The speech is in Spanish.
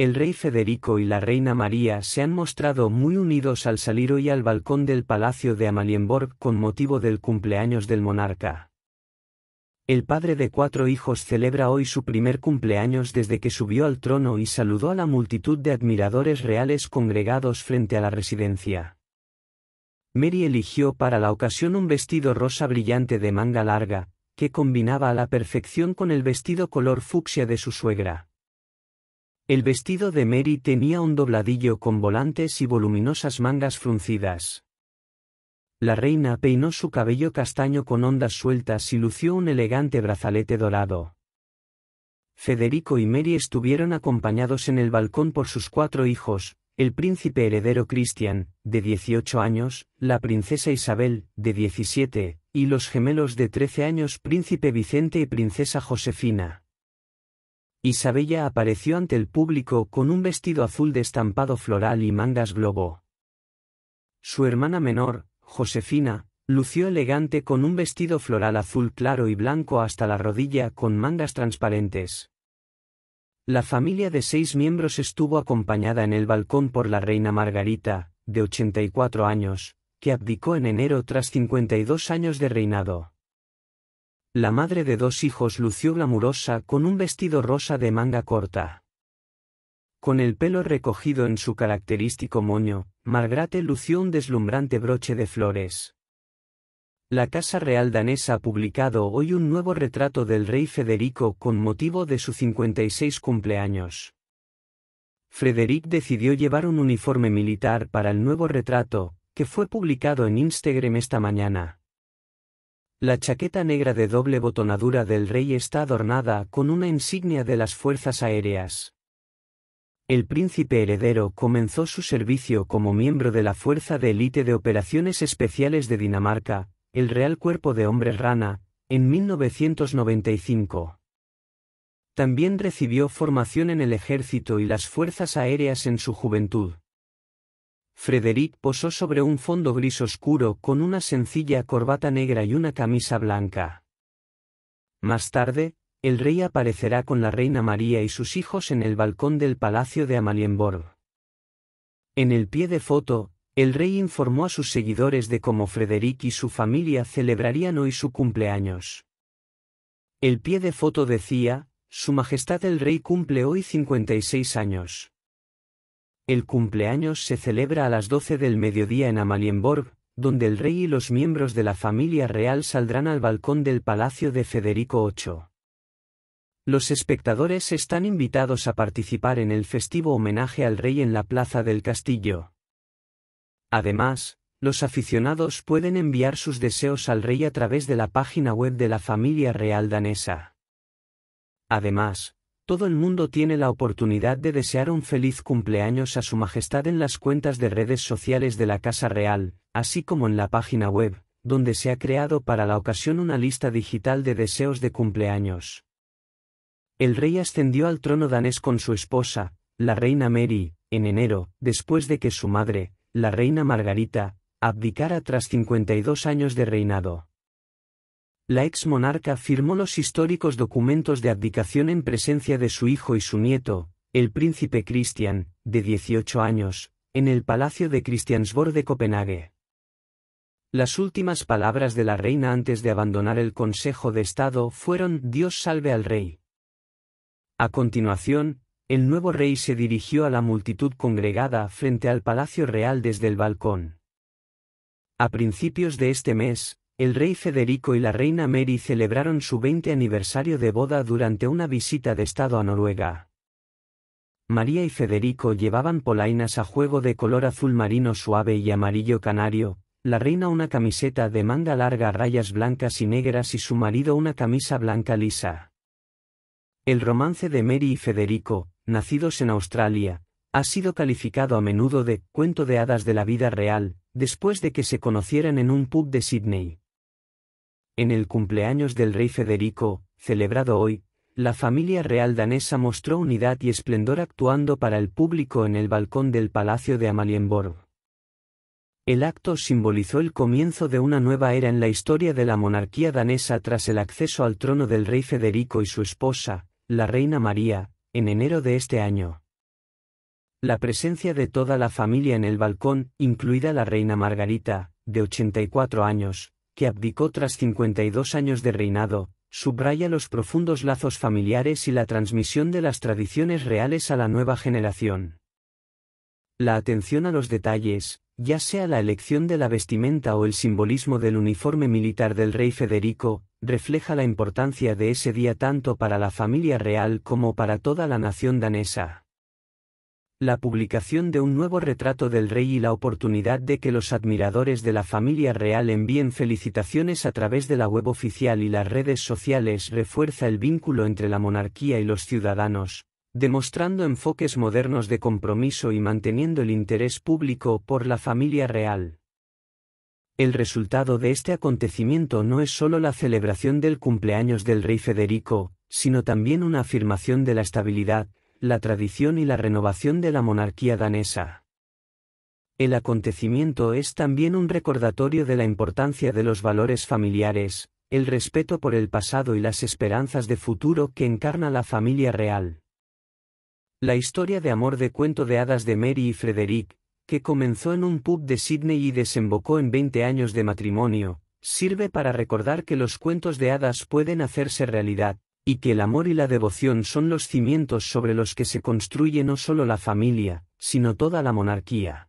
El rey Federico y la reina María se han mostrado muy unidos al salir hoy al balcón del palacio de Amalienborg con motivo del cumpleaños del monarca. El padre de cuatro hijos celebra hoy su primer cumpleaños desde que subió al trono y saludó a la multitud de admiradores reales congregados frente a la residencia. Mary eligió para la ocasión un vestido rosa brillante de manga larga, que combinaba a la perfección con el vestido color fucsia de su suegra. El vestido de Mary tenía un dobladillo con volantes y voluminosas mangas fruncidas. La reina peinó su cabello castaño con ondas sueltas y lució un elegante brazalete dorado. Federico y Mary estuvieron acompañados en el balcón por sus cuatro hijos, el príncipe heredero Cristian, de 18 años, la princesa Isabel, de 17, y los gemelos de 13 años príncipe Vicente y princesa Josefina. Isabella apareció ante el público con un vestido azul de estampado floral y mangas globo. Su hermana menor, Josefina, lució elegante con un vestido floral azul claro y blanco hasta la rodilla con mangas transparentes. La familia de seis miembros estuvo acompañada en el balcón por la reina Margarita, de 84 años, que abdicó en enero tras 52 años de reinado la madre de dos hijos lució glamurosa con un vestido rosa de manga corta. Con el pelo recogido en su característico moño, Margrate lució un deslumbrante broche de flores. La Casa Real danesa ha publicado hoy un nuevo retrato del rey Federico con motivo de su 56 cumpleaños. Frederick decidió llevar un uniforme militar para el nuevo retrato, que fue publicado en Instagram esta mañana. La chaqueta negra de doble botonadura del rey está adornada con una insignia de las Fuerzas Aéreas. El príncipe heredero comenzó su servicio como miembro de la Fuerza de Élite de Operaciones Especiales de Dinamarca, el Real Cuerpo de Hombres Rana, en 1995. También recibió formación en el ejército y las fuerzas aéreas en su juventud. Frederick posó sobre un fondo gris oscuro con una sencilla corbata negra y una camisa blanca. Más tarde, el rey aparecerá con la reina María y sus hijos en el balcón del palacio de Amalienborg. En el pie de foto, el rey informó a sus seguidores de cómo Frederick y su familia celebrarían hoy su cumpleaños. El pie de foto decía, Su Majestad el Rey cumple hoy 56 años. El cumpleaños se celebra a las 12 del mediodía en Amalienborg, donde el rey y los miembros de la familia real saldrán al balcón del palacio de Federico VIII. Los espectadores están invitados a participar en el festivo homenaje al rey en la plaza del castillo. Además, los aficionados pueden enviar sus deseos al rey a través de la página web de la familia real danesa. Además, todo el mundo tiene la oportunidad de desear un feliz cumpleaños a Su Majestad en las cuentas de redes sociales de la Casa Real, así como en la página web, donde se ha creado para la ocasión una lista digital de deseos de cumpleaños. El rey ascendió al trono danés con su esposa, la reina Mary, en enero, después de que su madre, la reina Margarita, abdicara tras 52 años de reinado la ex monarca firmó los históricos documentos de abdicación en presencia de su hijo y su nieto, el príncipe Christian, de 18 años, en el Palacio de Christiansborg de Copenhague. Las últimas palabras de la reina antes de abandonar el Consejo de Estado fueron Dios salve al rey. A continuación, el nuevo rey se dirigió a la multitud congregada frente al Palacio Real desde el balcón. A principios de este mes, el rey Federico y la reina Mary celebraron su 20 aniversario de boda durante una visita de Estado a Noruega. María y Federico llevaban polainas a juego de color azul marino suave y amarillo canario, la reina una camiseta de manga larga a rayas blancas y negras y su marido una camisa blanca lisa. El romance de Mary y Federico, nacidos en Australia, ha sido calificado a menudo de cuento de hadas de la vida real, después de que se conocieran en un pub de Sydney. En el cumpleaños del rey Federico, celebrado hoy, la familia real danesa mostró unidad y esplendor actuando para el público en el balcón del Palacio de Amalienborg. El acto simbolizó el comienzo de una nueva era en la historia de la monarquía danesa tras el acceso al trono del rey Federico y su esposa, la reina María, en enero de este año. La presencia de toda la familia en el balcón, incluida la reina Margarita, de 84 años, que abdicó tras 52 años de reinado, subraya los profundos lazos familiares y la transmisión de las tradiciones reales a la nueva generación. La atención a los detalles, ya sea la elección de la vestimenta o el simbolismo del uniforme militar del rey Federico, refleja la importancia de ese día tanto para la familia real como para toda la nación danesa la publicación de un nuevo retrato del rey y la oportunidad de que los admiradores de la familia real envíen felicitaciones a través de la web oficial y las redes sociales refuerza el vínculo entre la monarquía y los ciudadanos, demostrando enfoques modernos de compromiso y manteniendo el interés público por la familia real. El resultado de este acontecimiento no es solo la celebración del cumpleaños del rey Federico, sino también una afirmación de la estabilidad, la tradición y la renovación de la monarquía danesa. El acontecimiento es también un recordatorio de la importancia de los valores familiares, el respeto por el pasado y las esperanzas de futuro que encarna la familia real. La historia de amor de cuento de hadas de Mary y Frederick, que comenzó en un pub de Sydney y desembocó en 20 años de matrimonio, sirve para recordar que los cuentos de hadas pueden hacerse realidad, y que el amor y la devoción son los cimientos sobre los que se construye no solo la familia, sino toda la monarquía.